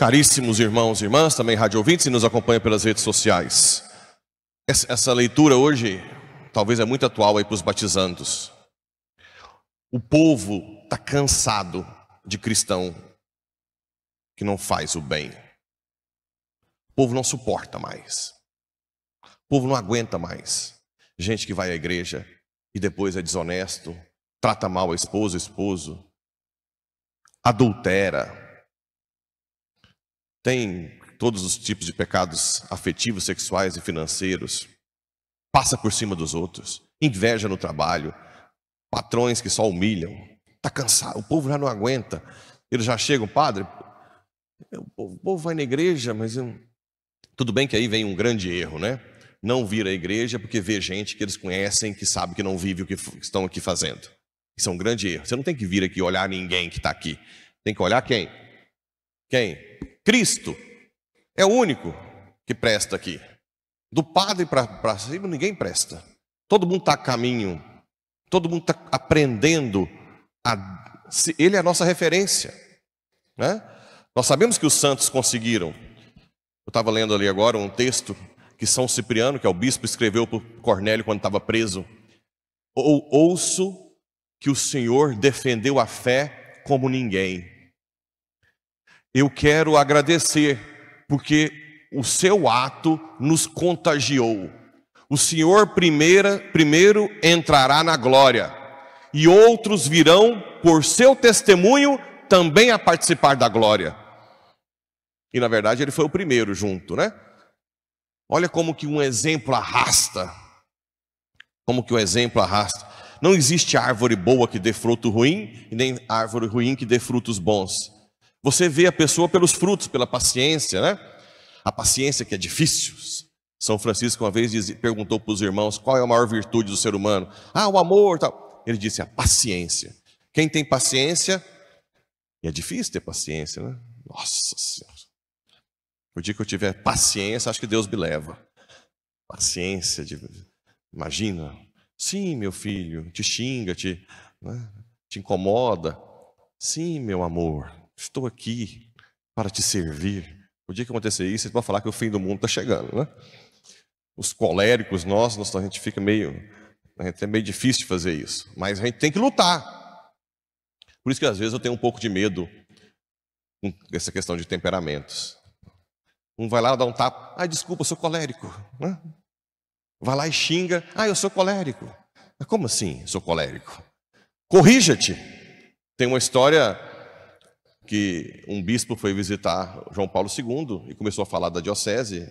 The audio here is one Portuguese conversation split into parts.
Caríssimos irmãos e irmãs, também rádio ouvintes e nos acompanha pelas redes sociais. Essa leitura hoje talvez é muito atual aí para os batizandos. O povo está cansado de cristão que não faz o bem. O povo não suporta mais. O povo não aguenta mais. Gente que vai à igreja e depois é desonesto, trata mal a esposa, o esposo, adultera, tem todos os tipos de pecados afetivos, sexuais e financeiros, passa por cima dos outros, inveja no trabalho, patrões que só humilham, está cansado, o povo já não aguenta, eles já chegam, padre, o povo vai na igreja, mas eu... tudo bem que aí vem um grande erro, né? Não vir à igreja porque vê gente que eles conhecem, que sabe que não vive o que estão aqui fazendo. Isso é um grande erro. Você não tem que vir aqui olhar ninguém que está aqui. Tem que olhar quem? Quem? Cristo é o único que presta aqui. Do padre para cima, ninguém presta. Todo mundo está a caminho, todo mundo está aprendendo. A... Ele é a nossa referência. Né? Nós sabemos que os santos conseguiram. Eu estava lendo ali agora um texto que São Cipriano, que é o bispo, escreveu para Cornélio quando estava preso. Ou, ouço que o Senhor defendeu a fé como ninguém. Eu quero agradecer, porque o seu ato nos contagiou. O Senhor primeira, primeiro entrará na glória, e outros virão, por seu testemunho, também a participar da glória. E na verdade ele foi o primeiro junto, né? Olha como que um exemplo arrasta. Como que um exemplo arrasta. Não existe árvore boa que dê fruto ruim, e nem árvore ruim que dê frutos bons. Você vê a pessoa pelos frutos, pela paciência, né? A paciência que é difícil. São Francisco uma vez perguntou para os irmãos qual é a maior virtude do ser humano. Ah, o amor, tal. Ele disse a paciência. Quem tem paciência, e é difícil ter paciência, né? Nossa Senhora. O dia que eu tiver paciência, acho que Deus me leva. Paciência, de... imagina. Sim, meu filho, te xinga, te, né? te incomoda. Sim, meu amor, Estou aqui para te servir. O dia que acontecer isso, você vai falar que o fim do mundo está chegando, né? Os coléricos, nós, nós, a gente fica meio. A gente é meio difícil de fazer isso. Mas a gente tem que lutar. Por isso que às vezes eu tenho um pouco de medo com essa questão de temperamentos. Um vai lá dar um tapa, ai, ah, desculpa, eu sou colérico. Né? Vai lá e xinga, ah, eu sou colérico. Mas como assim, sou colérico? Corrija-te. Tem uma história que um bispo foi visitar João Paulo II e começou a falar da diocese.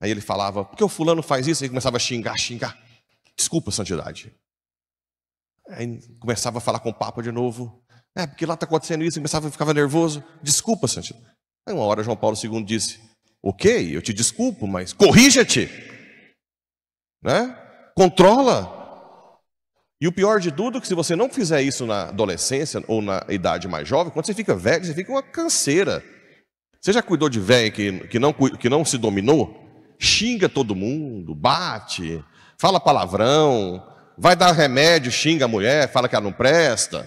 Aí ele falava, por que o fulano faz isso? Aí começava a xingar, xingar. Desculpa, santidade. Aí começava a falar com o Papa de novo. É, porque lá está acontecendo isso, começava a ficar nervoso. Desculpa, santidade. Aí uma hora João Paulo II disse, ok, eu te desculpo, mas corrija-te. Né? Controla e o pior de tudo é que se você não fizer isso na adolescência ou na idade mais jovem, quando você fica velho, você fica uma canseira. Você já cuidou de velho que, que, não, que não se dominou? Xinga todo mundo, bate, fala palavrão, vai dar remédio, xinga a mulher, fala que ela não presta,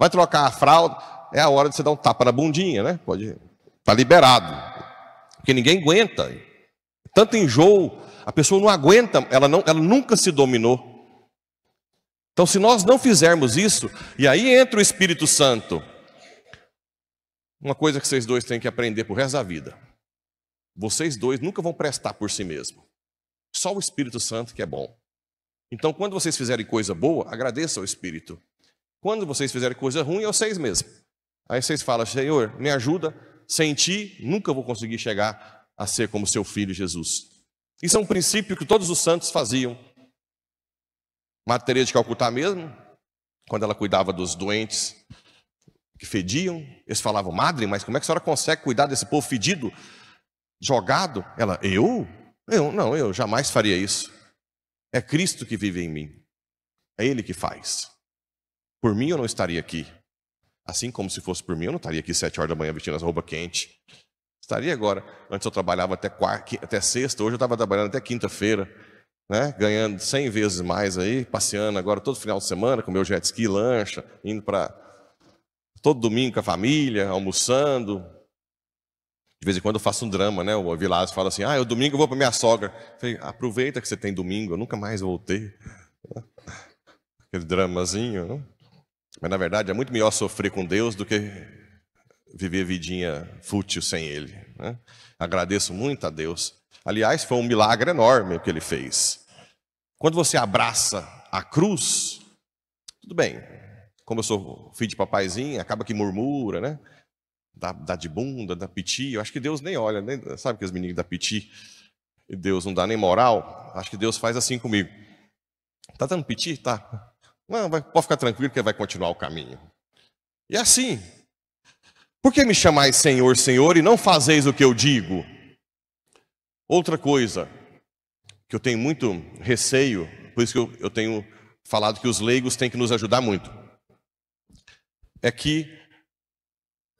vai trocar a fralda. É a hora de você dar um tapa na bundinha, né? Pode. Está liberado. Porque ninguém aguenta. Tanto enjoo, a pessoa não aguenta, ela, não, ela nunca se dominou. Então, se nós não fizermos isso, e aí entra o Espírito Santo. Uma coisa que vocês dois têm que aprender por resto da vida. Vocês dois nunca vão prestar por si mesmo. Só o Espírito Santo que é bom. Então, quando vocês fizerem coisa boa, agradeça ao Espírito. Quando vocês fizerem coisa ruim, é vocês mesmos. Aí vocês falam, Senhor, me ajuda, sem ti nunca vou conseguir chegar a ser como seu filho Jesus. Isso é um princípio que todos os santos faziam Madre de Calcutá mesmo, quando ela cuidava dos doentes que fediam, eles falavam, madre, mas como é que a senhora consegue cuidar desse povo fedido, jogado? Ela, eu? Eu, não, eu jamais faria isso. É Cristo que vive em mim. É Ele que faz. Por mim eu não estaria aqui. Assim como se fosse por mim, eu não estaria aqui sete horas da manhã vestindo as roupas quentes. Estaria agora. Antes eu trabalhava até, quarta, até sexta, hoje eu estava trabalhando até quinta-feira né? ganhando 100 vezes mais aí, passeando agora todo final de semana com meu jet ski, lancha, indo para todo domingo com a família, almoçando. De vez em quando eu faço um drama, né? O Vilas fala assim: "Ah, eu domingo eu vou para minha sogra". Eu falei: "Aproveita que você tem domingo, eu nunca mais voltei". Aquele dramazinho, né? Mas na verdade é muito melhor sofrer com Deus do que viver vidinha fútil sem ele, né? Agradeço muito a Deus Aliás, foi um milagre enorme o que ele fez. Quando você abraça a cruz, tudo bem. Como eu sou filho de papaizinho, acaba que murmura, né? Dá, dá de bunda, dá piti. Eu acho que Deus nem olha, nem, sabe que os meninos dá piti. Deus não dá nem moral. Acho que Deus faz assim comigo. Tá dando piti? Tá. Não, vai, pode ficar tranquilo que vai continuar o caminho. E assim, por que me chamais Senhor, Senhor e não fazeis o que eu digo? Outra coisa que eu tenho muito receio, por isso que eu, eu tenho falado que os leigos têm que nos ajudar muito, é que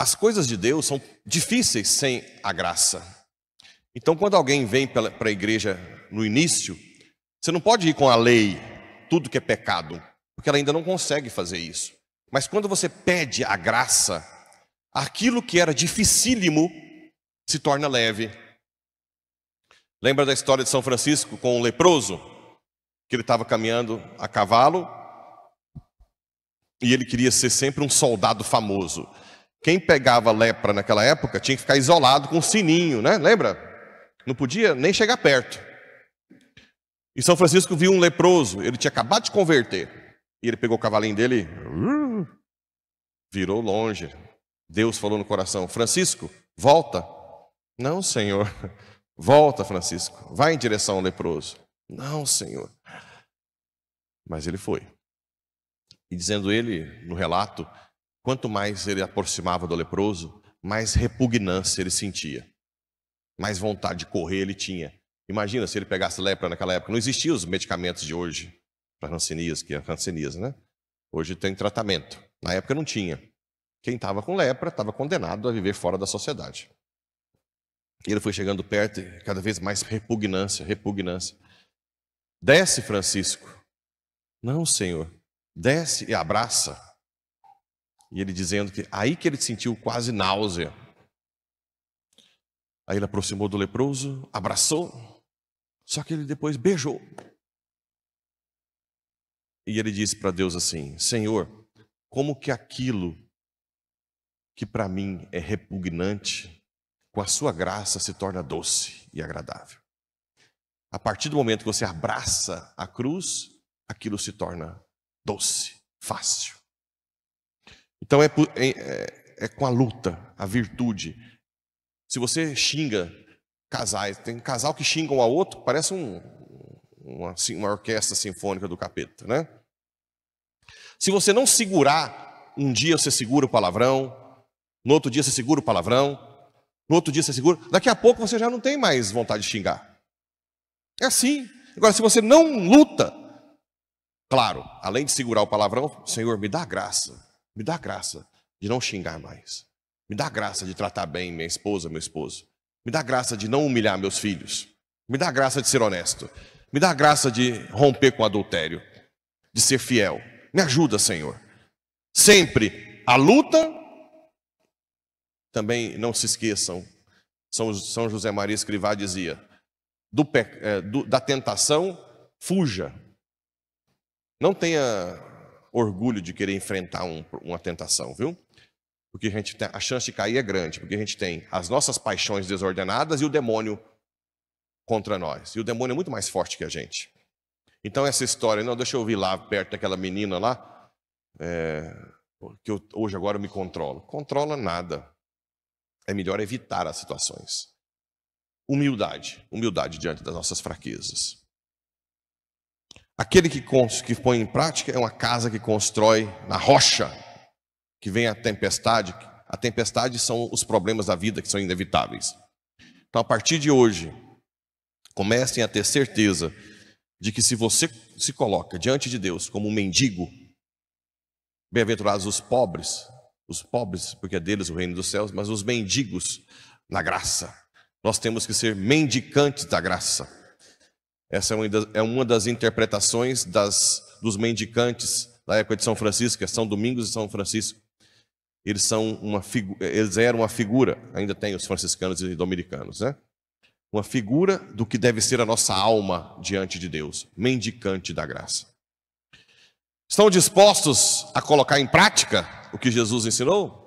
as coisas de Deus são difíceis sem a graça. Então, quando alguém vem para a igreja no início, você não pode ir com a lei, tudo que é pecado, porque ela ainda não consegue fazer isso. Mas quando você pede a graça, aquilo que era dificílimo se torna leve. Lembra da história de São Francisco com o um leproso? Que ele estava caminhando a cavalo e ele queria ser sempre um soldado famoso. Quem pegava lepra naquela época tinha que ficar isolado com um sininho, né? Lembra? Não podia nem chegar perto. E São Francisco viu um leproso, ele tinha acabado de converter. E ele pegou o cavalinho dele, uh, virou longe. Deus falou no coração: Francisco, volta. Não, senhor, Volta, Francisco, vai em direção ao leproso. Não, Senhor. Mas ele foi. E dizendo ele, no relato, quanto mais ele aproximava do leproso, mais repugnância ele sentia. Mais vontade de correr ele tinha. Imagina se ele pegasse lepra naquela época. Não existiam os medicamentos de hoje para rancinias, que é rancinias, né? Hoje tem tratamento. Na época não tinha. Quem estava com lepra estava condenado a viver fora da sociedade. Ele foi chegando perto cada vez mais repugnância, repugnância. Desce, Francisco. Não, Senhor. Desce e abraça. E ele dizendo que aí que ele sentiu quase náusea. Aí ele aproximou do leproso, abraçou, só que ele depois beijou. E ele disse para Deus assim: Senhor, como que aquilo que para mim é repugnante com a sua graça se torna doce e agradável. A partir do momento que você abraça a cruz, aquilo se torna doce, fácil. Então é, é, é, é com a luta, a virtude. Se você xinga casais, tem casal que xinga um ao outro, parece um, uma, assim, uma orquestra sinfônica do capeta, né? Se você não segurar, um dia você segura o palavrão, no outro dia você segura o palavrão, no outro dia você segura, daqui a pouco você já não tem mais vontade de xingar. É assim. Agora, se você não luta, claro, além de segurar o palavrão, Senhor, me dá graça, me dá graça de não xingar mais. Me dá graça de tratar bem minha esposa, meu esposo. Me dá graça de não humilhar meus filhos. Me dá graça de ser honesto. Me dá graça de romper com adultério, de ser fiel. Me ajuda, Senhor. Sempre a luta também não se esqueçam, São, São José Maria Escrivá dizia: do, é, do, da tentação, fuja. Não tenha orgulho de querer enfrentar um, uma tentação, viu? Porque a, gente tem, a chance de cair é grande, porque a gente tem as nossas paixões desordenadas e o demônio contra nós. E o demônio é muito mais forte que a gente. Então, essa história, não, deixa eu vir lá perto daquela menina lá, é, que eu, hoje agora eu me controlo. Controla nada. É melhor evitar as situações. Humildade, humildade diante das nossas fraquezas. Aquele que, que põe em prática é uma casa que constrói na rocha, que vem a tempestade. A tempestade são os problemas da vida que são inevitáveis. Então, a partir de hoje, comecem a ter certeza de que se você se coloca diante de Deus como um mendigo, bem-aventurados os pobres, os pobres, porque é deles o reino dos céus, mas os mendigos na graça. Nós temos que ser mendicantes da graça. Essa é uma das é interpretações das, dos mendicantes da época de São Francisco, é São Domingos e São Francisco. Eles, são uma eles eram uma figura, ainda tem os franciscanos e dominicanos, né? Uma figura do que deve ser a nossa alma diante de Deus, mendicante da graça. Estão dispostos a colocar em prática? o que Jesus ensinou?